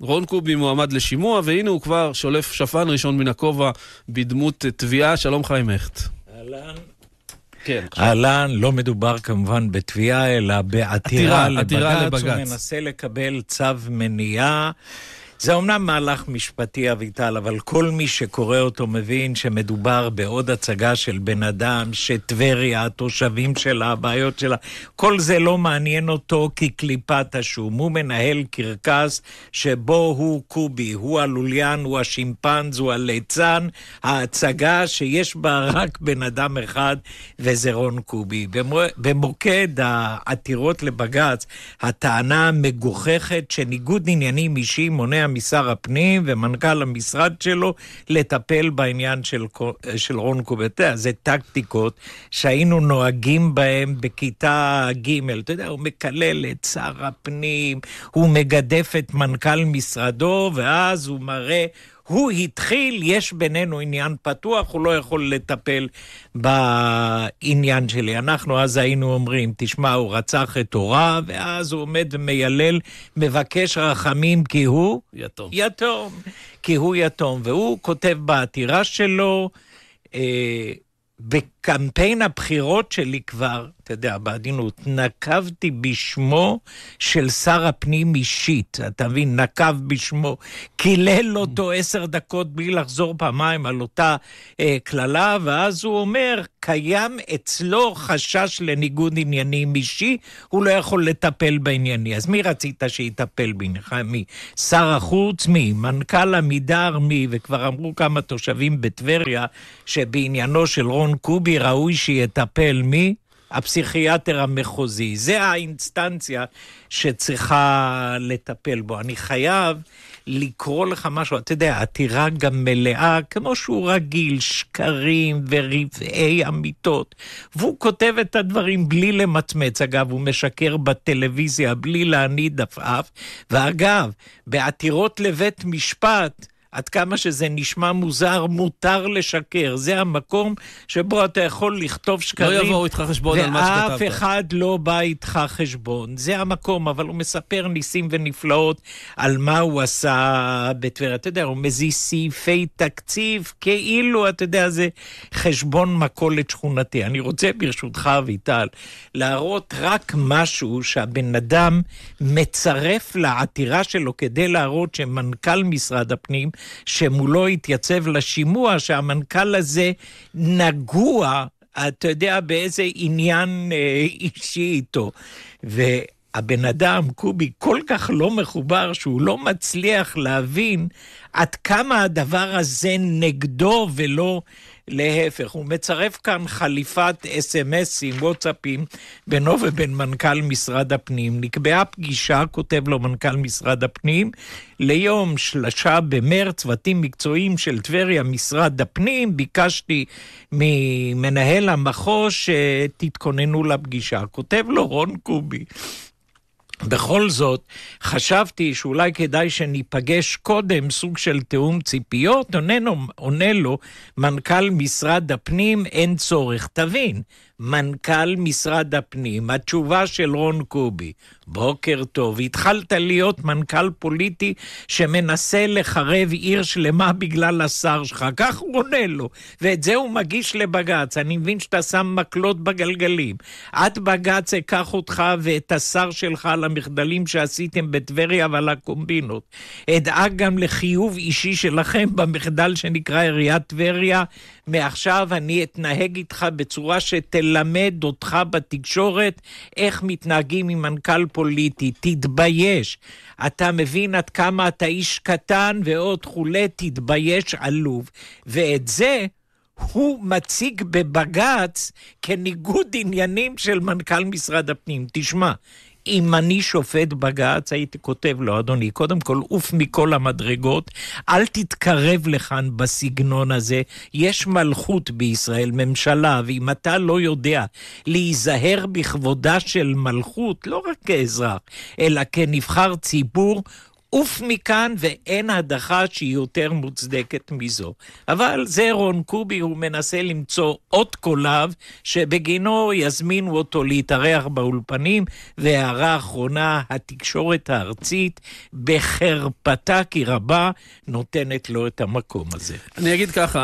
רון קובי מועמד לשימוע, והנה הוא כבר שולף שפן ראשון מן הכובע בדמות תביעה. שלום חיים הכט. אהלן. כן. אהלן, לא מדובר כמובן בתביעה, אלא בעתירה לבג"ץ. עתירה לבג"ץ. הוא מנסה לקבל צו מניעה. זה אומנם מהלך משפטי, אביטל, אבל כל מי שקורא אותו מבין שמדובר בעוד הצגה של בן אדם, שטבריה, התושבים שלה, הבעיות שלה, כל זה לא מעניין אותו כקליפת השום. הוא מנהל קרקס שבו הוא קובי, הוא הלוליין, הוא השימפנז, הוא הליצן, ההצגה שיש בה רק בן אדם אחד, וזה רון קובי. במוקד העתירות לבג"ץ, הטענה המגוחכת שניגוד עניינים אישי מונע משר הפנים ומנכ"ל המשרד שלו לטפל בעניין של, של רון קובטה. זה טקטיקות שהיינו נוהגים בהן בכיתה ג', אתה יודע, הוא מקלל את שר הפנים, הוא מגדף את מנכ"ל משרדו, ואז הוא מראה... הוא התחיל, יש בינינו עניין פתוח, הוא לא יכול לטפל בעניין שלי. אנחנו אז היינו אומרים, תשמע, הוא רצח את הוריו, ואז הוא עומד ומיילל, מבקש רחמים כי הוא... יתום. יתום. כי הוא יתום. והוא כותב בעתירה שלו, אה, בקמפיין הבחירות שלי כבר, אתה יודע, בעדינות, נקבתי בשמו של שר הפנים אישית, אתה מבין? נקב בשמו. קילל אותו עשר דקות בלי לחזור פעמיים על אותה אה, קללה, אה, ואז הוא אומר, קיים אצלו חשש לניגוד עניינים אישי, הוא לא יכול לטפל בענייני. אז מי רצית שיטפל בעניינך? מי? שר החוץ? מי? מנכ"ל עמידר? מי? וכבר אמרו כמה תושבים בטבריה שבעניינו של רון קובי ראוי שיטפל מי? הפסיכיאטר המחוזי. זה האינסטנציה שצריכה לטפל בו. אני חייב לקרוא לך משהו, אתה יודע, עתירה גם מלאה, כמו שהוא רגיל, שקרים ורבעי אמיתות. והוא כותב את הדברים בלי למצמץ. אגב, הוא משקר בטלוויזיה בלי להניד עפעף. ואגב, בעתירות לבית משפט, עד כמה שזה נשמע מוזר, מותר לשקר. זה המקום שבו אתה יכול לכתוב לא שקרים. לא יבואו איתך חשבון על מה שכתבת. ואף אחד לא בא איתך חשבון. זה המקום, אבל הוא מספר ניסים ונפלאות על מה הוא עשה בטבריה. אתה יודע, הוא מזיז סעיפי תקציב, כאילו, אתה יודע, זה חשבון מכולת שכונתי. אני רוצה, ברשותך, אביטל, להראות רק משהו שהבן אדם מצרף לעתירה שלו כדי להראות שמנכ"ל משרד הפנים שמולו התייצב לשימוע, שהמנכ"ל הזה נגוע, אתה יודע, באיזה עניין אה, אישי איתו. ו... הבן אדם, קובי, כל כך לא מחובר, שהוא לא מצליח להבין עד כמה הדבר הזה נגדו ולא להפך, הוא מצרף כאן חליפת אס.אם.אסים, וואטסאפים, בינו ובין מנכ"ל משרד הפנים. נקבעה פגישה, כותב לו מנכ"ל משרד הפנים, ליום שלשה במרץ, צוותים מקצועיים של טבריה, משרד הפנים, ביקשתי ממנהל המחוז שתתכוננו לפגישה. כותב לו רון קובי. בכל זאת, חשבתי שאולי כדאי שניפגש קודם, סוג של תיאום ציפיות, עונה לו, עונה לו מנכ"ל משרד הפנים, אין צורך, תבין. מנכ"ל משרד הפנים, התשובה של רון קובי, בוקר טוב, התחלת להיות מנכ"ל פוליטי שמנסה לחרב עיר שלמה בגלל השר שלך, כך הוא עונה לו, ואת זה הוא מגיש לבג"ץ, אני מבין שאתה שם מקלות בגלגלים. עד בג"ץ אקח אותך ואת השר שלך על המחדלים שעשיתם בטבריה ועל הקומבינות. אדאג גם לחיוב אישי שלכם במחדל שנקרא עיריית טבריה. מעכשיו אני אתנהג איתך בצורה שתל... ללמד אותך בתקשורת איך מתנהגים עם מנכ"ל פוליטי. תתבייש. אתה מבין עד כמה אתה איש קטן ועוד כולי, תתבייש עלוב. ואת זה הוא מציג בבג"ץ כניגוד עניינים של מנכ"ל משרד הפנים. תשמע, אם אני שופט בג"ץ, הייתי כותב לו, אדוני, קודם כל, עוף מכל המדרגות, אל תתקרב לכאן בסגנון הזה. יש מלכות בישראל, ממשלה, ואם אתה לא יודע להיזהר בכבודה של מלכות, לא רק כאזרח, אלא כנבחר ציבור, עוף מכאן ואין הדחה שהיא יותר מוצדקת מזו. אבל זה רון קובי, הוא מנסה למצוא אות קולב שבגינו יזמינו אותו להתארח באולפנים. והערה אחרונה, התקשורת הארצית בחרפתה כי רבה נותנת לו את המקום הזה. אני אגיד ככה.